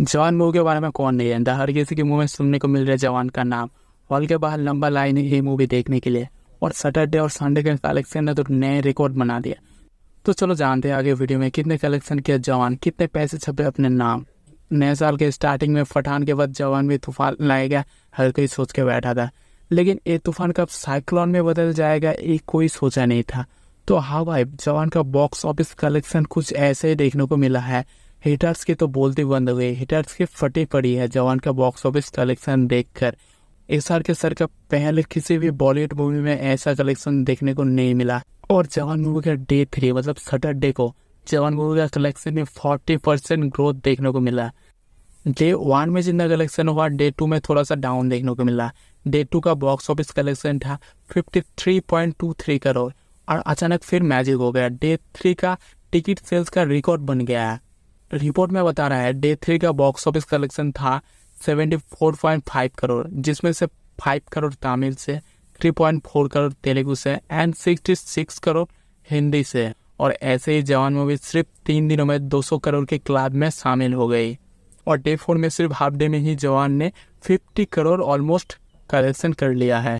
जवान मूवी के बारे में कौन नहीं जानता हर किसी के मूवी में सुनने को मिल रहा है जवान का नाम हॉल के बाहर लंबा लाइन है ये मूवी देखने के लिए और सैटरडे और संडे के कलेक्शन ने तो नए रिकॉर्ड बना दिया तो चलो जानते हैं आगे वीडियो में कितने कलेक्शन किया जवान कितने पैसे छपे अपने नाम नए साल के स्टार्टिंग में फटान के बाद जवान भी तूफान लाएगा हर कोई सोच के बैठा था लेकिन ये तूफान कब साइक्लोन में बदल जाएगा ये कोई सोचा नहीं था तो हाँ भाई जवान का बॉक्स ऑफिस कलेक्शन कुछ ऐसे ही देखने को मिला है हिटर्स के तो बोलते बंद हुए हिटर्स के फटे पड़ी है जवान का बॉक्स ऑफिस कलेक्शन देखकर एस आर के सर का पहले किसी भी बॉलीवुड मूवी में ऐसा कलेक्शन देखने को नहीं मिला और जवान मूवी का डे थ्री मतलब सैटरडे को जवान मूवी का कलेक्शन में फोर्टी परसेंट ग्रोथ देखने को मिला डे वन में जितना कलेक्शन हुआ डे टू में थोड़ा सा डाउन देखने को मिला डे टू का बॉक्स ऑफिस कलेक्शन था fifty three point two three crore और अचानक फिर मैजिक हो गया डे थ्री का टिकट सेल्स का रिकॉर्ड बन गया है रिपोर्ट में बता रहा है डे थ्री का बॉक्स ऑफिस कलेक्शन था 74.5 करोड़ जिसमें से 5 करोड़ तमिल से 3.4 करोड़ तेलुगु से एंड 66 करोड़ हिंदी से और ऐसे ही जवान मूवी सिर्फ तीन दिनों में 200 करोड़ के क्लब में शामिल हो गई और डे फोर में सिर्फ हाफ डे में ही जवान ने 50 करोड़ ऑलमोस्ट कलेक्शन कर लिया है